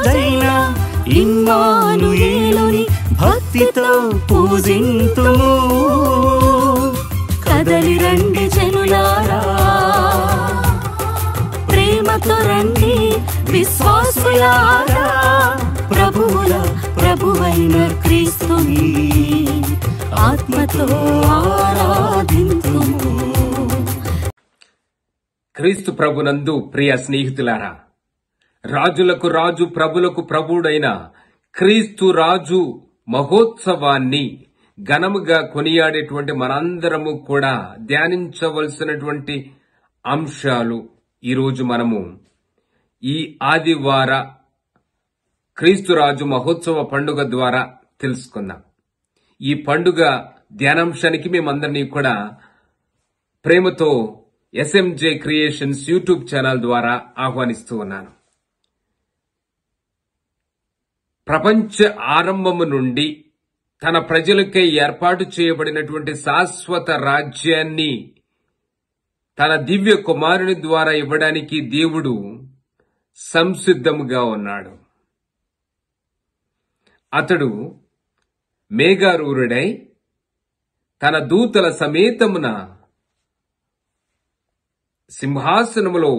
నాదైనా ఇమ్మాను ఏలుని భక్తితో పూజింతు కదలి రండి జనులారా ప్రేమతో రండి విశ్వాసులారా ప్రభువుల ప్రభువైన క్రీస్తుని ఆత్మతో ఆరాధింతు క్రీస్తు ప్రభునందు ప్రియ స్నేహితులారా రాజులకు రాజు ప్రభులకు ప్రభుడైన క్రీస్తు రాజు మహోత్సవాన్ని ఘనముగా కొనియాడేటువంటి మనందరము కూడా ధ్యానించవలసినటువంటి అంశాలు ఈరోజు మనము ఈ ఆదివార క్రీస్తురాజు మహోత్సవ పండుగ ద్వారా తెలుసుకుందాం ఈ పండుగ ధ్యానాంశానికి మేమందరినీ కూడా ప్రేమతో ఎస్ఎంజే క్రియేషన్స్ యూట్యూబ్ ఛానల్ ద్వారా ఆహ్వానిస్తూ ఉన్నాను ప్రపంచ ఆరంభము నుండి తన ప్రజలకై ఏర్పాటు చేయబడినటువంటి శాశ్వత రాజ్యాన్ని తన దివ్య కుమారుని ద్వారా ఇవ్వడానికి దేవుడు సంసిద్ధముగా ఉన్నాడు అతడు మేఘారూరుడై తన దూతల సమేతమున సింహాసనములో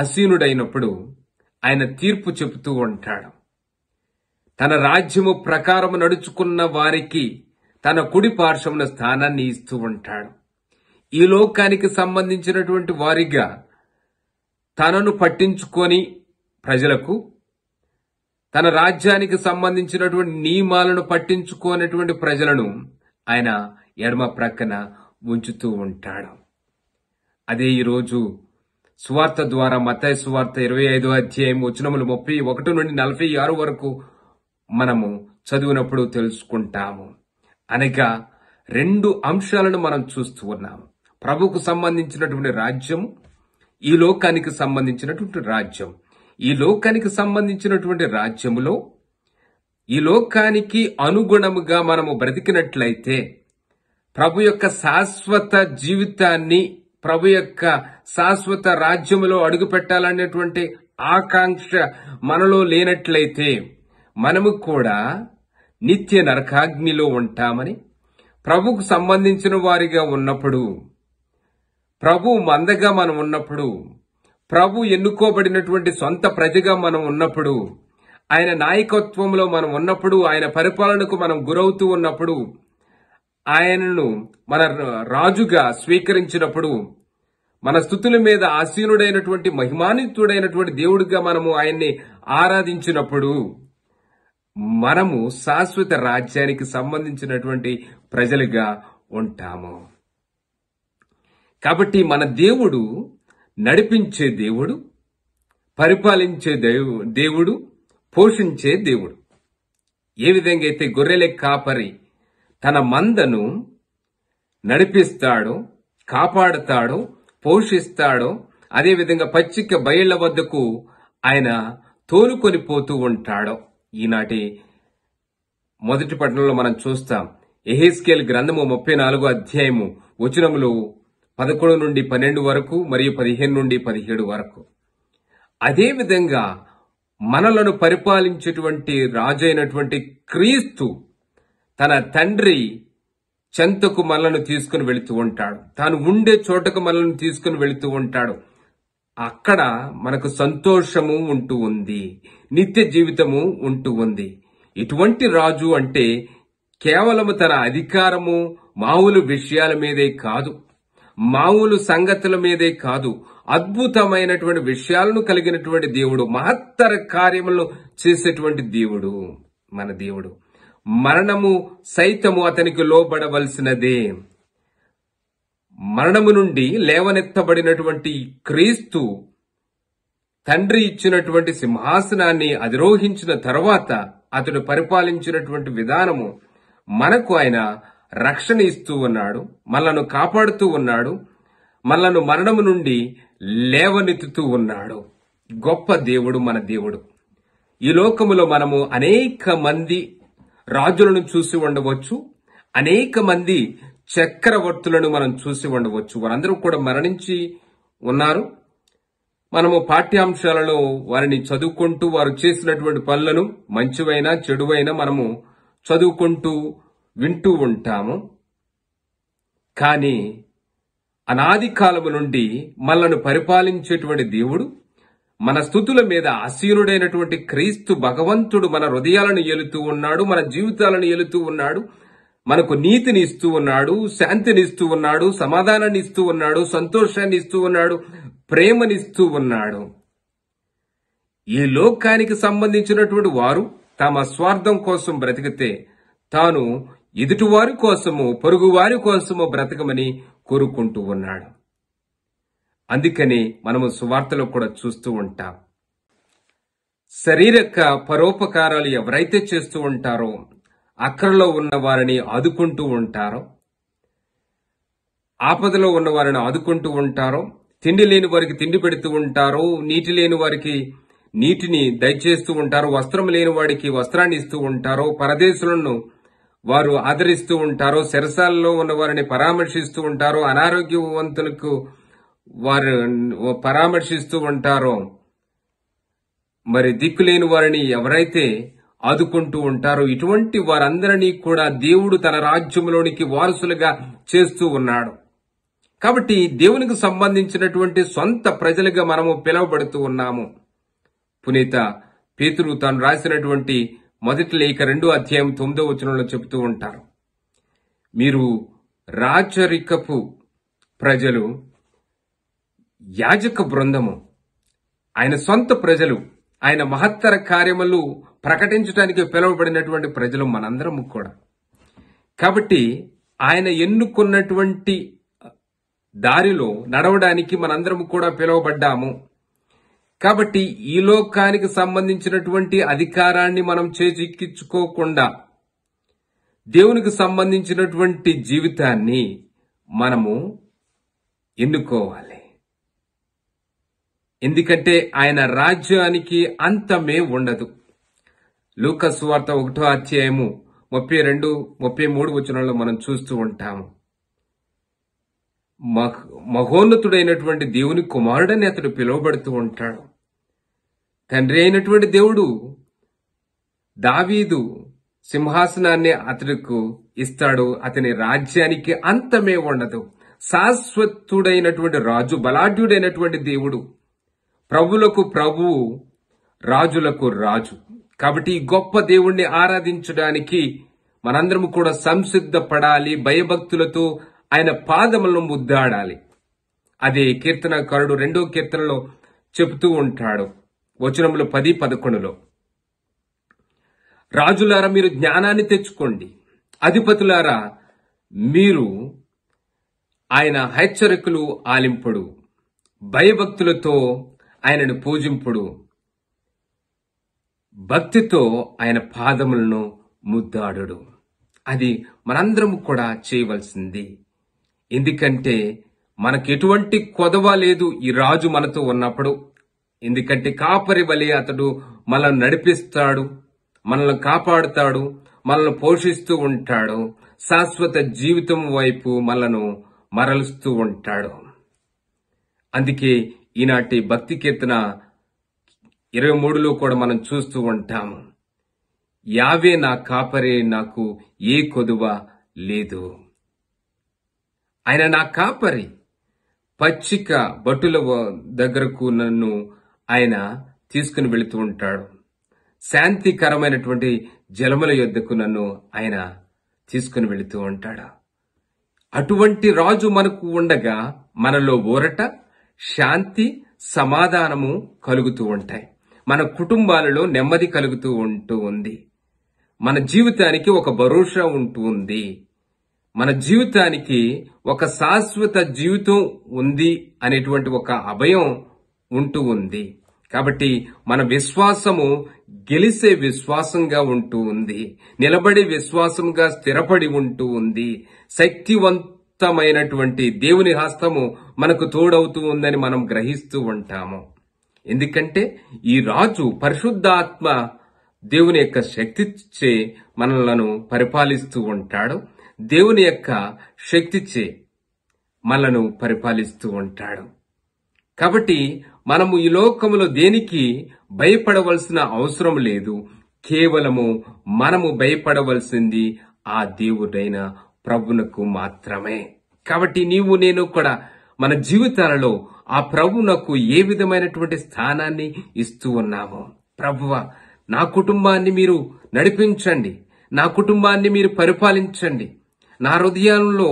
ఆసీనుడైనప్పుడు ఆయన తీర్పు చెబుతూ ఉంటాడు తన రాజ్యము ప్రకారము నడుచుకున్న వారికి తన కుడి పార్శ్వమున స్థానాన్ని ఇస్తూ ఉంటాడు ఈ లోకానికి సంబంధించినటువంటి వారిగా తనను పట్టించుకొని ప్రజలకు తన రాజ్యానికి సంబంధించినటువంటి నియమాలను పట్టించుకోనటువంటి ప్రజలను ఆయన ఎడమ ప్రక్కన ఉంచుతూ ఉంటాడు అదే ఈరోజు సువార్త ద్వారా మతాయి స్వార్థ ఇరవై ఐదో అధ్యాయం వచ్చినములు ముప్పై ఒకటి నుండి నలభై ఆరు వరకు మనము చదివినప్పుడు తెలుసుకుంటాము అనగా రెండు అంశాలను మనం చూస్తూ ఉన్నాము ప్రభుకు సంబంధించినటువంటి రాజ్యం ఈ లోకానికి సంబంధించినటువంటి రాజ్యం ఈ లోకానికి సంబంధించినటువంటి రాజ్యములో ఈ లోకానికి అనుగుణముగా మనము బ్రతికినట్లయితే ప్రభు యొక్క శాశ్వత జీవితాన్ని ప్రభు యొక్క శాశ్వత రాజ్యములో అడుగుపెట్టాలనేటువంటి ఆకాంక్ష మనలో లేనట్లయితే మనము కూడా నిత్య నరకాగ్నిలో ఉంటామని ప్రభుకు సంబంధించిన వారిగా ఉన్నప్పుడు ప్రభు మందగా మనం ఉన్నప్పుడు ప్రభు ఎన్నుకోబడినటువంటి సొంత ప్రజగా మనం ఉన్నప్పుడు ఆయన నాయకత్వంలో మనం ఉన్నప్పుడు ఆయన పరిపాలనకు మనం గురవుతూ ఉన్నప్పుడు ఆయనను మన రాజుగా స్వీకరించినప్పుడు మన స్థుతుల మీద ఆసీనుడైనటువంటి మహిమానితుడైనటువంటి దేవుడిగా మనము ఆయన్ని ఆరాధించినప్పుడు మనము శాశ్వత రాజ్యానికి సంబంధించినటువంటి ప్రజలుగా ఉంటాము కాబట్టి మన దేవుడు నడిపించే దేవుడు పరిపాలించే దేవుడు పోషించే దేవుడు ఏ విధంగా అయితే గొర్రెల కాపరి తన మందను నడిపిస్తాడో కాపాడుతాడో పోషిస్తాడో అదేవిధంగా పచ్చిక బయళ్ల వద్దకు ఆయన తోలుకొని పోతూ ఉంటాడో ఈనాటి మొదటి పట్టణంలో మనం చూస్తాం ఎహెస్కేల్ గ్రంథము ముప్పై నాలుగో అధ్యాయము వచనములు పదకొండు నుండి పన్నెండు వరకు మరియు పదిహేను నుండి పదిహేడు వరకు అదేవిధంగా మనలను పరిపాలించేటువంటి రాజు అయినటువంటి క్రీస్తు తన తండ్రి చెంతకు మనలను తీసుకుని వెళుతూ ఉంటాడు తాను ఉండే చోటకు మనల్ని తీసుకుని వెళుతూ ఉంటాడు అక్కడ మనకు సంతోషము ఉంటూ ఉంది నిత్య జీవితము ఉంటూ ఉంది ఇటువంటి రాజు అంటే కేవలము తన అధికారము మామూలు విషయాల మీదే కాదు మామూలు సంగతుల మీదే కాదు అద్భుతమైనటువంటి విషయాలను కలిగినటువంటి దేవుడు మహత్తర కార్యములు చేసేటువంటి దేవుడు మన దేవుడు మరణము సైతము అతనికి లోబడవలసినదే మరణము నుండి లేవనెత్తబడినటువంటి క్రీస్తు తండ్రి ఇచ్చినటువంటి సింహాసనాన్ని అధిరోహించిన తర్వాత అతడు పరిపాలించినటువంటి విధానము మనకు ఆయన రక్షణ ఇస్తూ ఉన్నాడు మనను కాపాడుతూ ఉన్నాడు మనను మరణము నుండి లేవనెత్తుతూ ఉన్నాడు గొప్ప దేవుడు మన దేవుడు ఈ లోకములో మనము అనేక మంది రాజులను చూసి ఉండవచ్చు అనేక మంది చక్రవర్తులను మనం చూసి ఉండవచ్చు వారందరూ కూడా మరణించి ఉన్నారు మనము పాఠ్యాంశాలలో వారిని చదువుకుంటూ వారు చేసినటువంటి పనులను మంచివైనా చెడువైన మనము చదువుకుంటూ వింటూ ఉంటాము కానీ అనాది కాలము నుండి మనలను పరిపాలించేటువంటి దేవుడు మన స్థుతుల మీద ఆసీనుడైనటువంటి క్రీస్తు భగవంతుడు మన హృదయాలను ఏలుతూ ఉన్నాడు మన జీవితాలను ఏలుతూ ఉన్నాడు మనకు నీతిని ఇస్తూ ఉన్నాడు శాంతిని ఇస్తూ ఉన్నాడు సమాధానాన్ని ఇస్తూ ఉన్నాడు సంతోషాన్ని ఇస్తూ ఉన్నాడు ప్రేమనిస్తూ ఉన్నాడు ఈ లోకానికి సంబంధించినటువంటి వారు తమ స్వార్థం కోసం బ్రతికితే తాను ఎదుటివారి కోసము పొరుగువారి కోసము బ్రతకమని కోరుకుంటూ ఉన్నాడు అందుకని మనము సువార్తలో కూడా చూస్తూ ఉంటాం శరీరక పరోపకారాలు ఎవరైతే చేస్తూ ఉంటారో అక్కడలో ఉన్న వారిని ఆదుకుంటూ ఉంటారో ఆపదలో ఉన్న వారిని ఆదుకుంటూ ఉంటారో తిండి లేని వారికి తిండి పెడుతూ ఉంటారో నీటి లేని వారికి నీటిని దయచేస్తూ ఉంటారు వస్త్రం లేని వాడికి వస్త్రాన్ని ఇస్తూ ఉంటారో పరదేశులను వారు ఆదరిస్తూ ఉంటారు సెరసాలలో ఉన్న వారిని పరామర్శిస్తూ ఉంటారు అనారోగ్యవంతులకు వారు పరామర్శిస్తూ ఉంటారో మరి లేని వారిని ఎవరైతే ఆదుకుంటూ ఉంటారు ఇటువంటి వారందరినీ కూడా దేవుడు తన రాజ్యంలోనికి వారసులుగా చేస్తూ ఉన్నాడు కాబట్టి దేవునికి సంబంధించినటువంటి సొంత ప్రజలుగా మనము పిలువబడుతూ ఉన్నాము పునీత పేతురు తాను రాసినటువంటి మొదటి లేఖ రెండో అధ్యాయం తొమ్మిదో వచనంలో చెబుతూ ఉంటారు మీరు రాచరికపు ప్రజలు యాజక బృందము ఆయన సొంత ప్రజలు ఆయన మహత్తర కార్యములు ప్రకటించడానికి పిలువబడినటువంటి ప్రజలు మనందరం కూడా కాబట్టి ఆయన ఎన్నుకున్నటువంటి దారిలో నడవడానికి మనందరం కూడా పిలువబడ్డాము కాబట్టి ఈ లోకానికి సంబంధించినటువంటి అధికారాన్ని మనం చేజిక్కించుకోకుండా దేవునికి సంబంధించినటువంటి జీవితాన్ని మనము ఎన్నుకోవాలి ఎందుకంటే ఆయన రాజ్యానికి అంతమే ఉండదు లూకస్ వార్త ఒకటో అధ్యాయము ముప్పై రెండు ముప్పై మూడు వచనంలో మనం చూస్తూ ఉంటాము మహోన్నతుడైనటువంటి దేవుని కుమారుడని అతడు పిలువబడుతూ ఉంటాడు తండ్రి అయినటువంటి దేవుడు దావీదు సింహాసనాన్ని అతడికి ఇస్తాడు అతని రాజ్యానికి అంతమే ఉండదు శాశ్వతుడైనటువంటి రాజు బలాఢ్యుడైనటువంటి దేవుడు ప్రభులకు ప్రభువు రాజులకు రాజు కాబట్టి ఈ గొప్ప దేవుణ్ణి ఆరాధించడానికి మనందరము కూడా సంసిద్ధపడాలి భయభక్తులతో ఆయన పాదములను ముద్దాడాలి అదే కీర్తనకారుడు రెండో కీర్తనలో చెబుతూ ఉంటాడు వచనములు పది పదకొండులో రాజులారా మీరు జ్ఞానాన్ని తెచ్చుకోండి అధిపతులారా మీరు ఆయన హెచ్చరికలు ఆలింపుడు భయభక్తులతో ఆయనను పూజింపుడు భక్తితో ఆయన పాదములను ముద్దాడు అది మనందరం కూడా చేయవలసింది ఎందుకంటే మనకు ఎటువంటి కొదవ లేదు ఈ రాజు మనతో ఉన్నప్పుడు ఎందుకంటే కాపరి బలి అతడు మనల్ని నడిపిస్తాడు మనల్ని కాపాడుతాడు మనల్ని పోషిస్తూ ఉంటాడు శాశ్వత జీవితం వైపు మనను మరలుస్తూ ఉంటాడు అందుకే ఈనాటి భక్తి కీర్తన ఇరవై మూడులో కూడా మనం చూస్తూ ఉంటాము యావే నా కాపరే నాకు ఏ కొదువ లేదు ఆయన నా కాపరి పచ్చిక బటుల దగ్గరకు నన్ను ఆయన తీసుకుని వెళుతూ ఉంటాడు శాంతికరమైనటువంటి జలముల యొద్దకు నన్ను ఆయన తీసుకుని వెళుతూ ఉంటాడు అటువంటి రాజు మనకు ఉండగా మనలో ఊరట శాంతి సమాధానము కలుగుతూ ఉంటాయి మన కుటుంబాలలో నెమ్మది కలుగుతూ ఉంటూ ఉంది మన జీవితానికి ఒక భరోసా ఉంటూ ఉంది మన జీవితానికి ఒక శాశ్వత జీవితం ఉంది అనేటువంటి ఒక అభయం ఉంటూ ఉంది కాబట్టి మన విశ్వాసము గెలిసే విశ్వాసంగా ఉంటూ ఉంది నిలబడి విశ్వాసంగా స్థిరపడి ఉంటూ ఉంది శక్తివంతమైనటువంటి దేవుని హస్తము మనకు తోడవుతూ ఉందని మనం గ్రహిస్తూ ఉంటాము ఎందుకంటే ఈ రాజు పరిశుద్ధాత్మ దేవుని యొక్క శక్తి చే మనలను పరిపాలిస్తూ ఉంటాడు దేవుని యొక్క శక్తి చే మనలను పరిపాలిస్తూ ఉంటాడు కాబట్టి మనము ఈ లోకములో దేనికి భయపడవలసిన అవసరం లేదు కేవలము మనము భయపడవలసింది ఆ దేవుడైన ప్రభునకు మాత్రమే కాబట్టి నీవు నేను కూడా మన జీవితాలలో ఆ నాకు ఏ విధమైనటువంటి స్థానాన్ని ఇస్తూ ఉన్నామో ప్రభువ నా కుటుంబాన్ని మీరు నడిపించండి నా కుటుంబాన్ని మీరు పరిపాలించండి నా హృదయంలో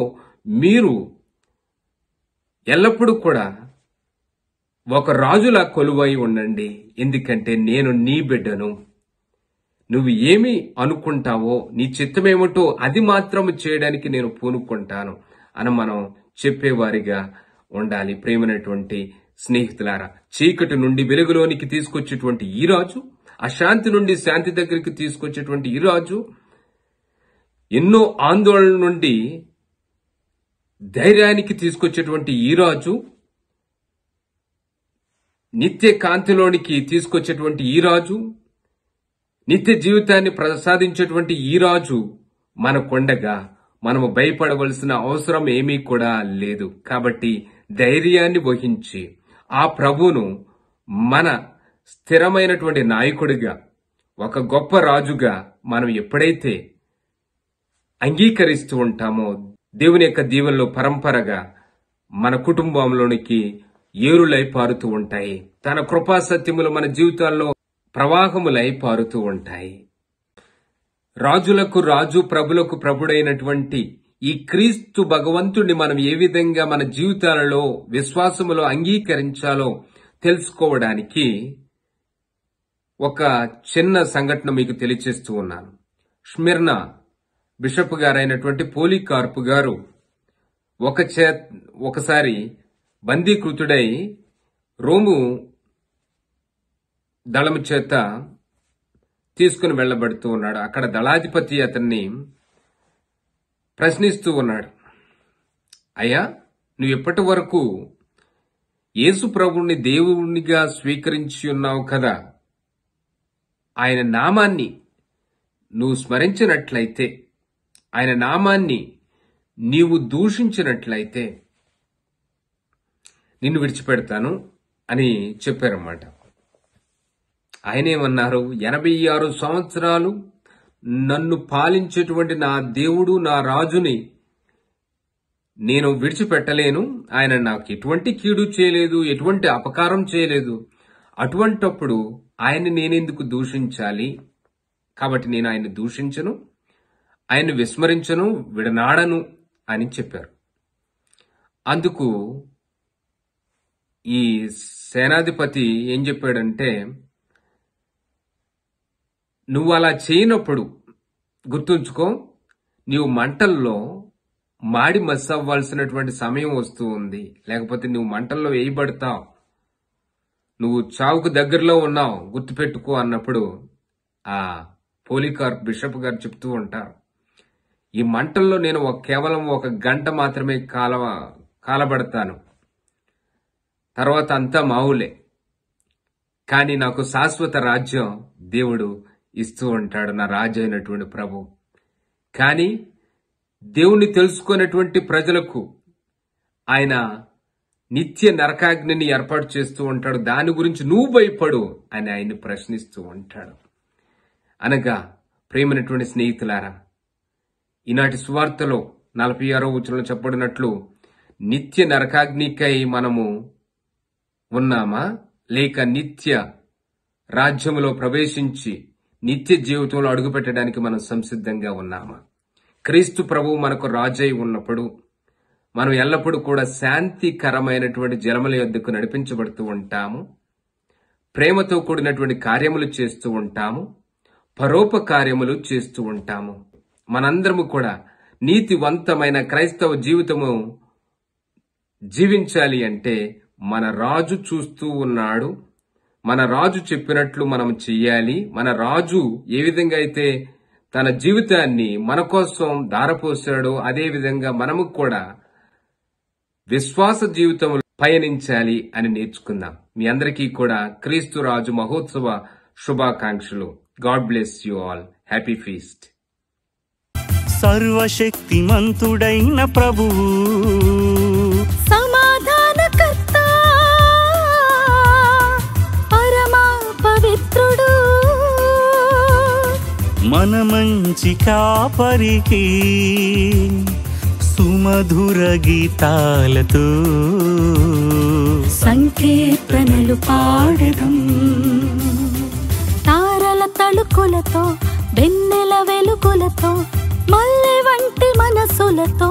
మీరు ఎల్లప్పుడూ కూడా ఒక రాజులా కొలువై ఉండండి ఎందుకంటే నేను నీ బిడ్డను నువ్వు ఏమి అనుకుంటావో నీ చిత్తమేమిటో అది మాత్రం చేయడానికి నేను పూనుకుంటాను అని మనం చెప్పేవారిగా ఉండాలి ప్రేమైనటువంటి స్నేహితులారా చీకటి నుండి వెలుగులోనికి తీసుకొచ్చేటువంటి ఈ రాజు అశాంతి నుండి శాంతి దగ్గరికి తీసుకొచ్చేటువంటి ఈ రాజు ఎన్నో ఆందోళన నుండి ధైర్యానికి తీసుకొచ్చేటువంటి ఈ రాజు నిత్య కాంతిలోనికి తీసుకొచ్చేటువంటి ఈ రాజు నిత్య జీవితాన్ని ప్రసాదించేటువంటి ఈ రాజు మన కొండగా మనము భయపడవలసిన అవసరం ఏమీ కూడా లేదు కాబట్టి ధైర్యాన్ని వహించి ఆ ప్రభును మన స్థిరమైనటువంటి నాయకుడిగా ఒక గొప్ప రాజుగా మనం ఎప్పుడైతే అంగీకరిస్తూ ఉంటామో దేవుని యొక్క దీవెనలో పరంపరగా మన కుటుంబంలోనికి ఏరులై పారుతూ ఉంటాయి తన కృపా సత్యములు మన జీవితాల్లో ప్రవాహములై పారుతూ ఉంటాయి రాజులకు రాజు ప్రభులకు ప్రభుడైనటువంటి ఈ క్రీస్తు భగవంతుడిని మనం ఏ విధంగా మన జీవితాలలో విశ్వాసములో అంగీకరించాలో తెలుసుకోవడానికి ఒక చిన్న సంఘటన మీకు తెలియచేస్తూ ఉన్నాను స్మిర్నా బిషప్ గారైనటువంటి పోలికార్పు గారు ఒక చే ఒకసారి బందీకృతుడై రోము దళము చేత తీసుకుని వెళ్ళబడుతూ ఉన్నాడు అక్కడ దళాధిపతి అతన్ని ప్రశ్నిస్తూ ఉన్నాడు అయ్యా నువ్వు ఇప్పటి వరకు యేసు ప్రభుణ్ణి దేవుణ్ణిగా స్వీకరించి ఉన్నావు కదా ఆయన నామాన్ని నువ్వు స్మరించినట్లయితే ఆయన నామాన్ని నీవు దూషించినట్లయితే నిన్ను విడిచిపెడతాను అని చెప్పారన్నమాట ఆయనేమన్నారు ఎనభై ఆరు సంవత్సరాలు నన్ను పాలించేటువంటి నా దేవుడు నా రాజుని నేను విడిచిపెట్టలేను ఆయన నాకు ఎటువంటి కీడు చేయలేదు ఎటువంటి అపకారం చేయలేదు అటువంటప్పుడు ఆయన్ని నేనెందుకు దూషించాలి కాబట్టి నేను ఆయన దూషించను ఆయన విస్మరించను విడనాడను అని చెప్పారు అందుకు ఈ సేనాధిపతి ఏం చెప్పాడంటే నువ్వు అలా చేయనప్పుడు గుర్తుంచుకో నీవు మంటల్లో మాడి మస్ అవ్వాల్సినటువంటి సమయం వస్తూ ఉంది లేకపోతే నువ్వు మంటల్లో వేయబడతావు నువ్వు చావుకు దగ్గరలో ఉన్నావు గుర్తుపెట్టుకో అన్నప్పుడు ఆ పోలికార్ బిషప్ గారు చెప్తూ ఉంటారు ఈ మంటల్లో నేను కేవలం ఒక గంట మాత్రమే కాల కాలబడతాను తర్వాత అంతా మావులే కానీ నాకు శాశ్వత రాజ్యం దేవుడు ఇస్తూ ఉంటాడు నా రాజు అయినటువంటి ప్రభు కానీ దేవుణ్ణి తెలుసుకునేటువంటి ప్రజలకు ఆయన నిత్య నరకాగ్నిని ఏర్పాటు చేస్తూ ఉంటాడు దాని గురించి నువ్వు భయపడు అని ఆయన్ని ప్రశ్నిస్తూ ఉంటాడు అనగా ప్రేమైనటువంటి స్నేహితులారా ఈనాటి సువార్తలో నలభై ఆరో ఉచనలో చెప్పబడినట్లు నిత్య నరకాగ్నికై మనము ఉన్నామా లేక నిత్య రాజ్యములో ప్రవేశించి నిత్య జీవితంలో అడుగుపెట్టడానికి మనం సంసిద్ధంగా ఉన్నామా క్రీస్తు ప్రభువు మనకు రాజై ఉన్నప్పుడు మనం ఎల్లప్పుడూ కూడా శాంతికరమైనటువంటి జలముల యొద్దకు నడిపించబడుతూ ఉంటాము ప్రేమతో కూడినటువంటి కార్యములు చేస్తూ ఉంటాము పరోపకార్యములు చేస్తూ ఉంటాము మనందరము కూడా నీతివంతమైన క్రైస్తవ జీవితము జీవించాలి అంటే మన రాజు చూస్తూ ఉన్నాడు మన రాజు చెప్పినట్లు మనం చెయ్యాలి మన రాజు ఏ విధంగా అయితే తన జీవితాన్ని మన కోసం దారపోసాడో అదే విధంగా మనము కూడా విశ్వాస జీవితంలో పయనించాలి అని నేర్చుకుందాం మీ అందరికీ కూడా క్రీస్తు రాజు మహోత్సవ శుభాకాంక్షలు God bless you all happy feast సర్వశక్తి మంతుడైన ప్రభువు మంచి కాపరికి సుమధుర గీతాలతో సంకీర్తనలు పాడడం తారల తళుకులతో వెన్నెల వెలుగులతో మల్లె వంటి మనసులతో